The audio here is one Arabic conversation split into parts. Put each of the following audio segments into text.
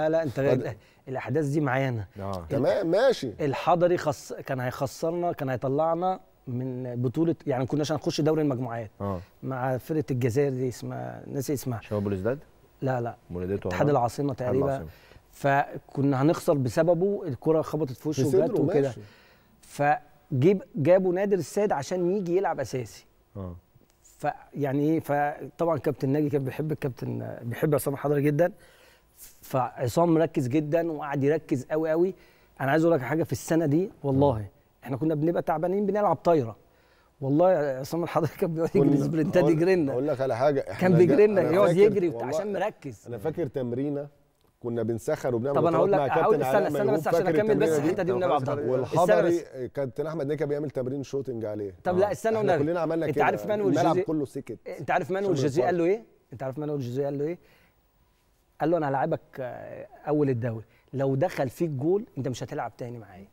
لا لا انت غير الاحداث دي معانا آه. تمام ماشي الحضري خص... كان هيخسرنا كان هيطلعنا من بطوله يعني كناش هنخش دوري المجموعات آه. مع فرقه الجزائر دي اسمها ناسي اسمها شباب الاسداد لا لا اتحاد العاصمه تقريبا فكنا هنخسر بسببه الكره خبطت في وشه وجت وكده فجيب جابوا نادر السيد عشان يجي يلعب اساسي اه فيعني ايه فطبعا كابتن ناجي كان بيحب الكابتن بيحب عصام حضري جدا فعصام مركز جدا وقعد يركز قوي قوي انا عايز اقول لك حاجه في السنه دي والله احنا كنا بنبقى تعبانين بنلعب طايره والله عصام الحضري كان بيقعد يجري سبرنتات يجري لنا اقول لك على حاجه كان بيجري لنا يقعد يجري عشان مركز انا فاكر تمرينه كنا بنسخن وبنعمل طب انا هقول لك استنى استنى بس عشان اكمل بس الحته دي ونبقى عبد والحضري كابتن احمد نيكا بيعمل تمرين شوتنج عليه طب لا آه. استنى ونرجع كلنا عملنا كده انت عارف مانويل جوزيه كله سكت انت عارف مانويل جوزيه قال له ايه؟ انت عارف مانويل جوزيه قال له ايه؟ قال له انا هلاعبك آه، اول الدوري لو دخل فيك جول انت مش هتلعب تاني معايا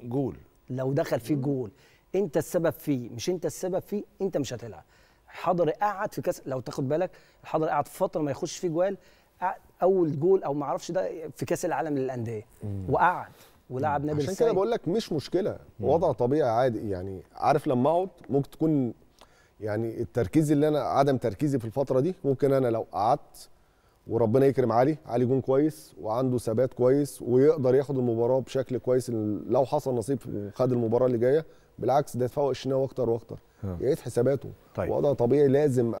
جول لو دخل فيك جول انت السبب فيه مش انت السبب فيه انت مش هتلعب حضر قعد في كاس لو تاخد بالك حضر قعد فتره ما يخش فيه جوال اول جول او ما اعرفش ده في كاس العالم للانديه وقعد ولعب نادي عشان كده بقول لك مش مشكله وضع طبيعي عادي يعني عارف لما اقعد ممكن تكون يعني التركيز اللي انا عدم تركيزي في الفتره دي ممكن انا لو قعدت وربنا يكرم علي علي جون كويس وعنده ثبات كويس ويقدر ياخد المباراه بشكل كويس لو حصل نصيب وخد المباراه اللي جايه بالعكس ده يتفوق الشناوي اكتر واكتر يعيد حساباته طيب. وضع طبيعي لازم